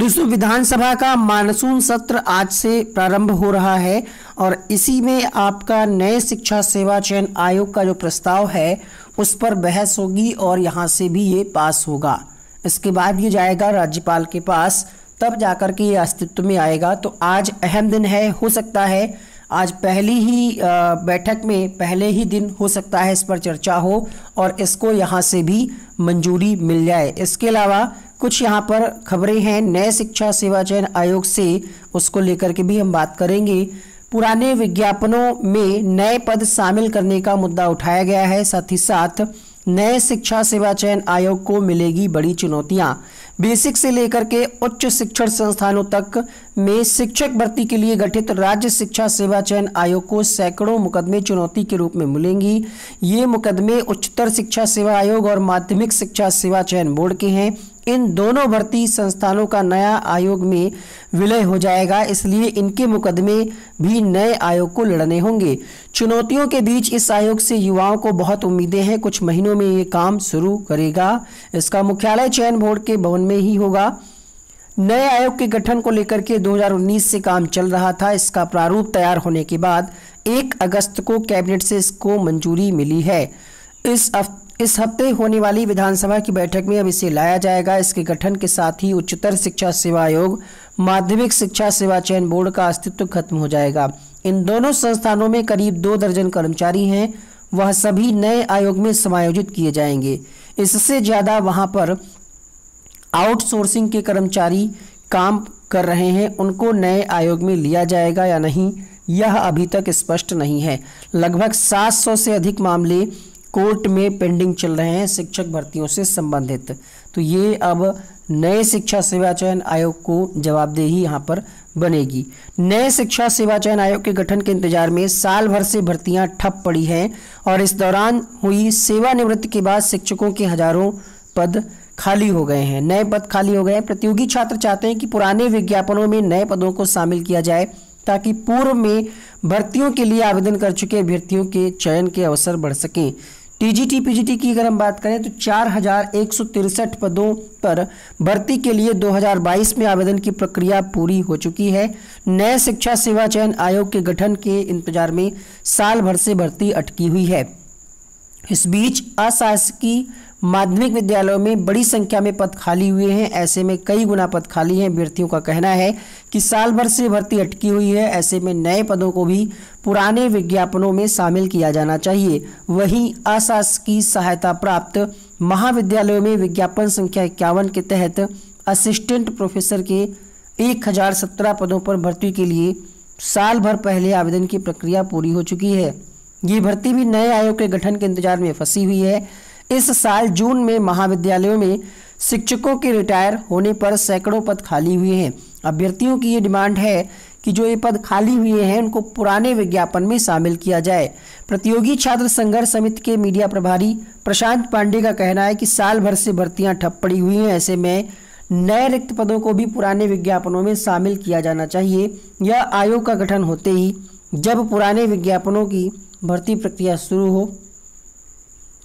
दोस्तों विधानसभा का मानसून सत्र आज से प्रारंभ हो रहा है और इसी में आपका नए शिक्षा सेवा चयन आयोग का जो प्रस्ताव है उस पर बहस होगी और यहाँ से भी ये पास होगा इसके बाद ये जाएगा राज्यपाल के पास तब जाकर के ये अस्तित्व में आएगा तो आज अहम दिन है हो सकता है आज पहली ही बैठक में पहले ही दिन हो सकता है इस पर चर्चा हो और इसको यहाँ से भी मंजूरी मिल जाए इसके अलावा कुछ यहाँ पर खबरें हैं नए शिक्षा सेवा चयन आयोग से उसको लेकर के भी हम बात करेंगे पुराने विज्ञापनों में नए पद शामिल करने का मुद्दा उठाया गया है साथ ही साथ नए शिक्षा सेवा चयन आयोग को मिलेगी बड़ी चुनौतियां बेसिक से लेकर के उच्च शिक्षण संस्थानों तक में शिक्षक भर्ती के लिए गठित राज्य शिक्षा सेवा चयन आयोग को सैकड़ों मुकदमे चुनौती के रूप में मिलेंगी ये मुकदमे उच्चतर शिक्षा सेवा आयोग और माध्यमिक शिक्षा सेवा चयन बोर्ड के हैं इन दोनों भर्ती संस्थानों का नया आयोग में विलय हो जाएगा इसलिए इनके मुकदमे भी नए आयोग को लड़ने होंगे चुनौतियों के बीच इस आयोग से युवाओं को बहुत उम्मीदें हैं कुछ महीनों में ये काम शुरू करेगा इसका मुख्यालय चयन बोर्ड के भवन में ही होगा नए आयोग के गठन को लेकर के 2019 से काम चल रहा था इसका प्रारूप तैयार होने के बाद 1 अगस्त को कैबिनेट से इसको मंजूरी मिली है इस अफ, इस हफ्ते होने वाली विधानसभा की बैठक में अब इसे लाया जाएगा इसके गठन के साथ ही उच्चतर शिक्षा सेवा आयोग माध्यमिक शिक्षा सेवा चयन बोर्ड का अस्तित्व खत्म हो जाएगा इन दोनों संस्थानों में करीब दो दर्जन कर्मचारी हैं वह सभी नए आयोग में समायोजित किए जाएंगे इससे ज़्यादा वहाँ पर आउटसोर्सिंग के कर्मचारी काम कर रहे हैं उनको नए आयोग में लिया जाएगा या नहीं यह अभी तक स्पष्ट नहीं है लगभग 700 से अधिक मामले कोर्ट में पेंडिंग चल रहे हैं शिक्षक भर्तियों से संबंधित तो ये अब नए शिक्षा सेवा चयन आयोग को जवाबदेही यहाँ पर बनेगी नए शिक्षा सेवा चयन आयोग के गठन के इंतजार में साल भर से भर्तियां ठप पड़ी हैं और इस दौरान हुई सेवानिवृत्ति के बाद शिक्षकों के हजारों पद खाली हो गए हैं नए पद खाली हो गए हैं प्रतियोगी छात्र चाहते हैं कि पुराने विज्ञापनों में नए पदों को शामिल किया जाए ताकि पूर्व में भर्तियों के लिए आवेदन कर चुके अभ्यर्थियों के चयन के अवसर बढ़ सकें टीजीटी पीजीटी की अगर हम बात करें तो चार पदों पर भर्ती के लिए 2022 में आवेदन की प्रक्रिया पूरी हो चुकी है नए शिक्षा सेवा चयन आयोग के गठन के इंतजार में साल भर से भर्ती अटकी हुई है इस बीच अशासकीय माध्यमिक विद्यालयों में बड़ी संख्या में पद खाली हुए हैं ऐसे में कई गुना पद खाली हैं अभ्यर्थियों का कहना है कि साल भर से भर्ती अटकी हुई है ऐसे में नए पदों को भी पुराने विज्ञापनों में शामिल किया जाना चाहिए वहीं अशासकीय सहायता प्राप्त महाविद्यालयों में विज्ञापन संख्या इक्यावन के तहत असिस्टेंट प्रोफेसर के एक हज़ार सत्रह पदों पर भर्ती के लिए साल भर पहले आवेदन की प्रक्रिया पूरी हो चुकी है ये भर्ती भी नए आयोग के गठन के इंतजार में फंसी हुई है इस साल जून में महाविद्यालयों में शिक्षकों के रिटायर होने पर सैकड़ों पद खाली हुए हैं अभ्यर्थियों की ये डिमांड है कि जो ये पद खाली हुए हैं उनको पुराने विज्ञापन में शामिल किया जाए प्रतियोगी छात्र संघर्ष समिति के मीडिया प्रभारी प्रशांत पांडे का कहना है कि साल भर से भर्तियां ठप पड़ी हुई हैं ऐसे में नए रिक्त पदों को भी पुराने विज्ञापनों में शामिल किया जाना चाहिए यह आयोग का गठन होते ही जब पुराने विज्ञापनों की भर्ती प्रक्रिया शुरू हो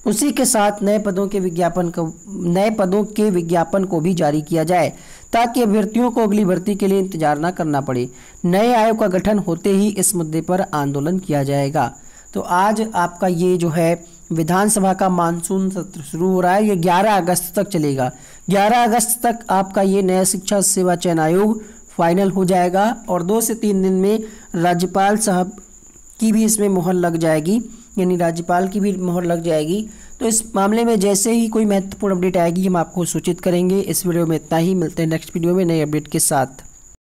उसी के साथ नए पदों के विज्ञापन को नए पदों के विज्ञापन को भी जारी किया जाए ताकि अभ्यर्थियों को अगली भर्ती के लिए इंतजार न करना पड़े नए आयोग का गठन होते ही इस मुद्दे पर आंदोलन किया जाएगा तो आज आपका ये जो है विधानसभा का मानसून सत्र शुरू हो रहा है ये 11 अगस्त तक चलेगा 11 अगस्त तक आपका ये नया शिक्षा सेवा चयन आयोग फाइनल हो जाएगा और दो से तीन दिन में राज्यपाल साहब की भी इसमें मोहर लग जाएगी यानी राज्यपाल की भी मोहर लग जाएगी तो इस मामले में जैसे ही कोई महत्वपूर्ण अपडेट आएगी हम आपको सूचित करेंगे इस वीडियो में इतना ही मिलते हैं नेक्स्ट वीडियो में नए अपडेट के साथ